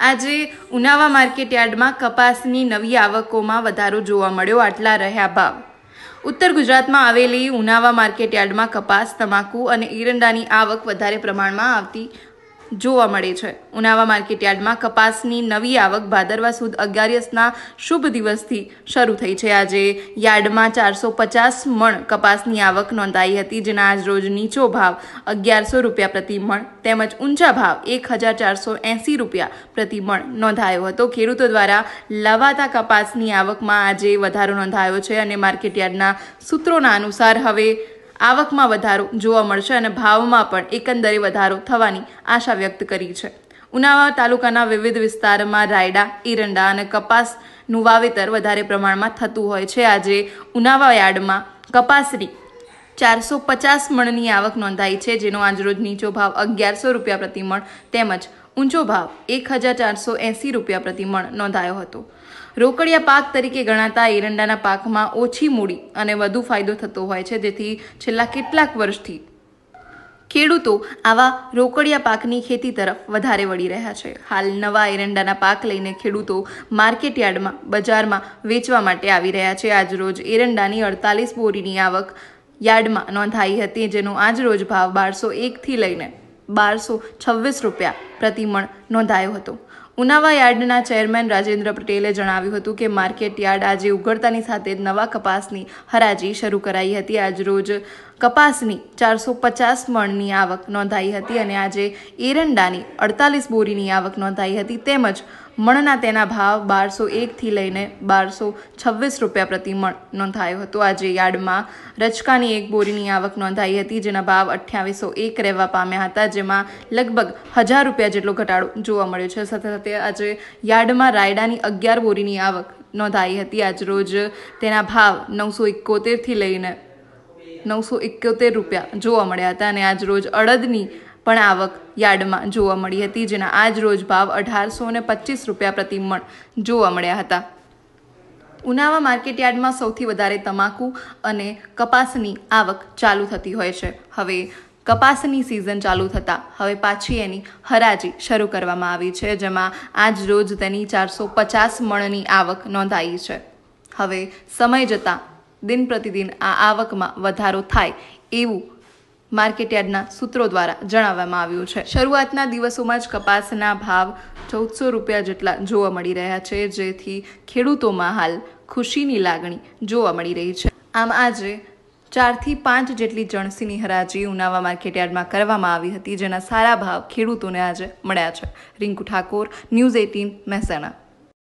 આજે ઉનાવા માર્કેટયાર્ડમાં કપાસની નવી આવકોમાં વધારો જોવા મળ્યો આટલા રહ્યા ભાવ ઉત્તર ગુજરાતમાં આવેલી ઉનાવા માર્કેટયાર્ડમાં કપાસ તમાકુ અને એરંડાની આવક વધારે પ્રમાણમાં આવતી જોવા મળે છે ઉનાવા માર્કેટયાર્ડમાં કપાસની નવી આવક ભાદરવા સુદ અગિયારસના શુભ દિવસથી શરૂ થઈ છે આજે યાર્ડમાં ચારસો પચાસ મણ કપાસની આવક નોંધાઈ હતી જેના આજરોજ નીચો ભાવ અગિયારસો રૂપિયા પ્રતિ મણ તેમજ ઊંચા ભાવ એક હજાર ચારસો એંસી રૂપિયા પ્રતિ મણ નોંધાયો હતો ખેડૂતો દ્વારા લવાતા કપાસની આવકમાં આજે વધારો નોંધાયો છે અને માર્કેટયાર્ડના સૂત્રોના અનુસાર હવે આવકમાં વધારો જોવા મળશે અને ભાવમાં પણ એકંદરે વધારો થવાની આશા વ્યક્ત કરી છે ઉનાવા તાલુકાના વિવિધ વિસ્તારમાં રાયડા ઈરંડા અને કપાસનું વાવેતર વધારે પ્રમાણમાં થતું હોય છે આજે ઉનાવા યાર્ડમાં કપાસરી ચારસો પચાસ મણની આવક નોંધાઈ છે જેનો આજરોજ નીચો ભાવ અગિયારસો રૂપિયા પ્રતિ મણ તેમજ ઊંચો ભાવ એક હજાર ચારસો એંસી રૂપિયા પ્રતિ મણ નોંધાયો હતો રોકડિયા પાક તરીકે ગણાતા એરંડાના પાકમાં ઓછી મૂડી અને વધુ ફાયદો થતો હોય છે જેથી છેલ્લા કેટલાક વર્ષથી ખેડૂતો આવા રોકડિયા પાકની ખેતી તરફ વધારે વળી રહ્યા છે હાલ નવા એરંડાના પાક લઈને ખેડૂતો માર્કેટયાર્ડમાં બજારમાં વેચવા માટે આવી રહ્યા છે આજરોજ એરંડાની અડતાલીસ બોરીની આવક યાર્ડમાં નોંધાઈ હતી જેનો આજરોજ ભાવ બારસો એકથી લઈને બારસો છવ્વીસ રૂપિયા પ્રતિમણ નોંધાયો હતો ઉનાવા યાર્ડના ચેરમેન રાજેન્દ્ર પટેલે જણાવ્યું હતું કે માર્કેટ યાર્ડ આજે ઉઘડતાની સાથે નવા કપાસની હરાજી શરૂ કરાઈ હતી આજરોજ કપાસની ચારસો પચાસ મણની આવક નોંધાઈ હતી અને આજે એરંડાની અડતાલીસ બોરીની આવક નોંધાઈ હતી તેમજ મણના તેના ભાવ બારસો એકથી લઈને બારસો છવ્વીસ રૂપિયા પ્રતિ મણ નોંધાયો હતો આજે યાર્ડમાં રચકાની એક બોરીની આવક નોંધાઈ હતી જેના ભાવ અઠ્યાવીસો એક રહેવા પામ્યા હતા જેમાં લગભગ હજાર રૂપિયા જેટલો ઘટાડો જોવા મળ્યો છે સાથે સાથે આજે યાર્ડમાં રાયડાની અગિયાર બોરીની આવક નોંધાઈ હતી આજરોજ તેના ભાવ નવસો એકોતેરથી લઈને નવસો એકોતેર રૂપિયા જોવા મળ્યા હતા અને આજરોજ અડદની પણ આવક યાર્ડમાં જોવા મળી હતી જેના આજ રોજ ભાવ અઢારસો ને પચીસ રૂપિયા પ્રતિ મણ જોવા મળ્યા હતા ઉનાવા માર્કેટ યાર્ડમાં સૌથી વધારે તમાકુ અને કપાસની આવક ચાલુ થતી હોય છે હવે કપાસની સિઝન ચાલુ થતાં હવે પાછી એની હરાજી શરૂ કરવામાં આવી છે જેમાં આજ રોજ તેની ચારસો પચાસ મણની આવક નોંધાઈ છે હવે સમય જતાં દિન પ્રતિદિન આ આવકમાં વધારો થાય એવું માર્કેટયાર્ડના સૂત્રો દ્વારા જણાવવામાં આવ્યું છે શરૂઆતના દિવસોમાં જ કપાસના ભાવ ચૌદસો રૂપિયા જેટલા જોવા મળી રહ્યા છે જેથી ખેડૂતોમાં હાલ ખુશીની લાગણી જોવા મળી રહી છે આમ આજે ચારથી પાંચ જેટલી જણસીની હરાજી ઉનાવા માર્કેટયાર્ડમાં કરવામાં આવી હતી જેના સારા ભાવ ખેડૂતોને આજે મળ્યા છે રિંકુ ઠાકોર ન્યૂઝ એટીન મહેસાણા